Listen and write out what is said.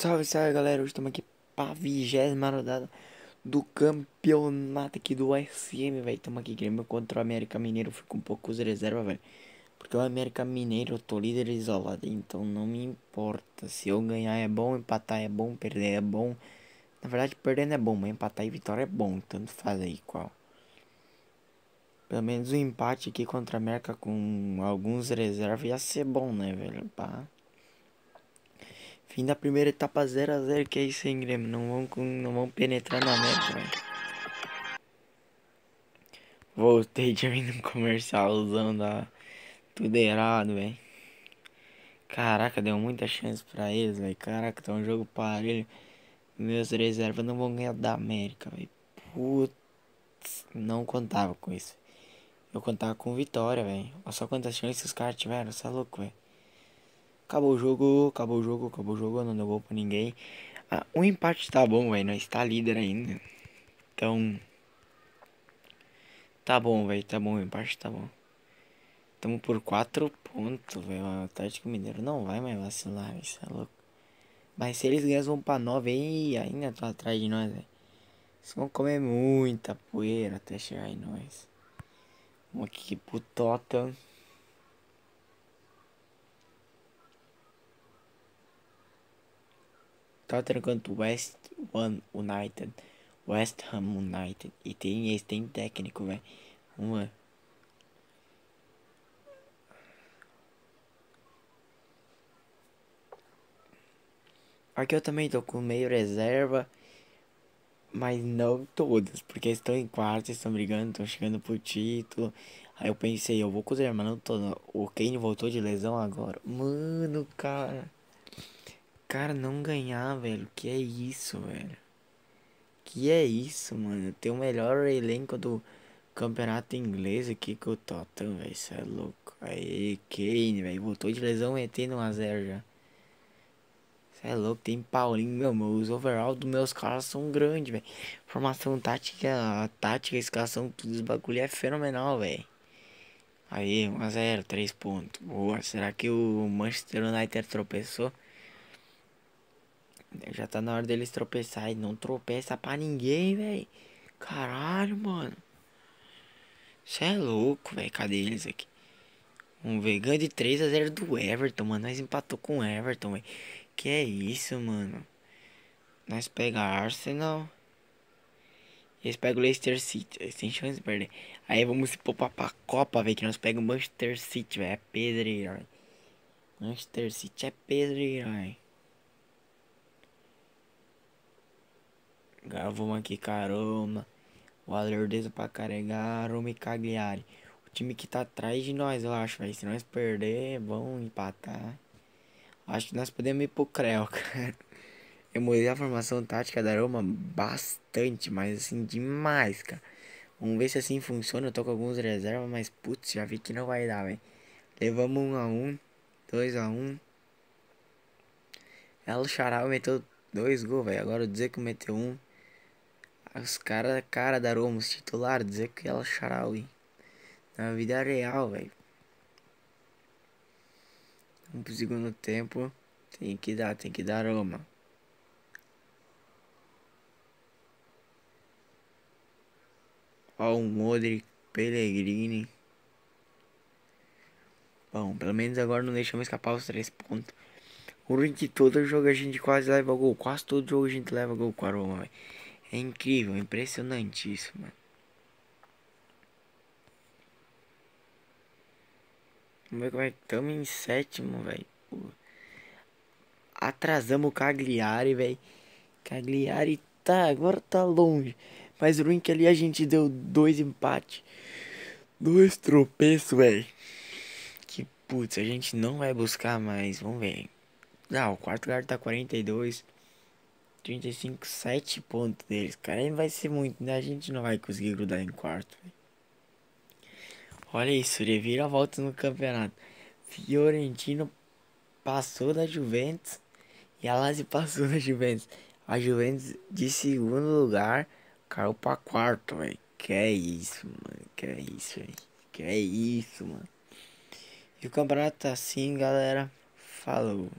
Salve, salve galera, hoje estamos aqui para a vigésima rodada do campeonato aqui do SM, velho. Estamos aqui Grêmio contra o América Mineiro, fico um pouco os reserva, velho. Porque o América Mineiro eu tô líder isolado, então não me importa. Se eu ganhar é bom, empatar é bom, perder é bom. Na verdade, perdendo é bom, mas empatar e vitória é bom, tanto faz aí qual. Pelo menos o um empate aqui contra a América com alguns reservas ia ser bom, né, velho? Pá. Pra... Fim da primeira etapa 0x0, que é isso, hein, Grêmio? Não vão, não vão penetrar na meta, né? Voltei de vir no comercialzão da... Tudo errado, velho. Caraca, deu muita chance pra eles, velho. Caraca, tá um jogo parelho. Meus reservas não vão ganhar da América, velho. Putz, não contava com isso. Eu contava com vitória, velho. Olha só quantas chances os caras tiveram, você é louco, velho. Acabou o jogo, acabou o jogo, acabou o jogo, não deu gol pra ninguém. Ah, um empate tá bom, velho. Nós tá líder ainda. Então. Tá bom, velho. Tá bom, o empate tá bom. Tamo por 4 pontos, velho. O Atlético Mineiro não vai mais vacilar, isso é louco. Mas se eles ganham pra 9 aí, ainda estão atrás de nós, velho. Eles vão comer muita poeira até chegar em nós. Vamos aqui pro Tottenham. Tottenham contra West Ham United. West Ham United. E tem esse tem técnico, velho. Uma. Aqui eu também tô com meio reserva. Mas não todas, porque estão em quarto, estão brigando, estão chegando pro título. Aí eu pensei, eu vou cozer, mas não tô. O Kane voltou de lesão agora. Mano, cara cara não ganhar, velho. Que é isso, velho. Que é isso, mano. Tem o melhor elenco do campeonato inglês aqui que o Tottenham, velho. Isso é louco. Aí, Kane, velho. Voltou de lesão metendo 1x0 já. Isso é louco. Tem Paulinho, meu. meu os overall dos meus caras são grandes, velho. Formação tática, tática, escalação, tudo esse bagulho é fenomenal, velho. Aí, 1x0, 3 pontos. Boa. Será que o Manchester United tropeçou? Já tá na hora deles tropeçar e não tropeça pra ninguém, velho. Caralho, mano. você é louco, velho. Cadê eles aqui? Um vegano de 3x0 do Everton, mano. Nós empatou com o Everton, velho. Que é isso, mano. Nós pega Arsenal. Eles pegam o Leicester City. sem chance de perder. Aí vamos se poupar pra Copa, velho. Que nós pegamos o Manchester City, velho. É pedreira, velho. Manchester City é pedreira, velho. Gravou aqui carona. O Alerdeza pra carregar, Roma e Cagliari. O time que tá atrás de nós, eu acho, velho. Se nós perder, é bom empatar. Acho que nós podemos ir pro Creu, cara. Eu mudei a formação tática da Roma bastante, mas assim, demais, cara. Vamos ver se assim funciona. Eu tô com alguns reservas, mas putz, já vi que não vai dar, velho. Levamos 1 um a 1 um, 2 a 1 um. El Charal meteu dois gols, velho. Agora dizer que meteu um. Os caras, cara da os titular, dizer que ela é Sharawi. Na vida real, velho. um segundo tempo. Tem que dar, tem que dar Roma. Ó, o Modric, Pellegrini. Bom, pelo menos agora não deixamos escapar os três pontos. O ruim que todo jogo é a gente quase leva gol. Quase todo jogo a gente leva gol com a Roma, velho. É incrível, impressionante isso, mano. Vamos ver como é que estamos em sétimo, velho. Atrasamos o Cagliari, velho. Cagliari tá, agora tá longe. Mas o ruim é que ali a gente deu dois empates. Dois tropeços, velho. Que putz, a gente não vai buscar mais. Vamos ver. Ah, o quarto lugar tá 42. 35, 7 pontos deles, cara. Aí vai ser muito, né? A gente não vai conseguir grudar em quarto. Né? Olha isso, revira a volta no campeonato. Fiorentino passou da Juventus e a Lazio passou da Juventus. A Juventus de segundo lugar caiu pra quarto, velho. Que é isso, mano. Que é isso, velho. Que é isso, mano. E o campeonato tá assim, galera. Falou.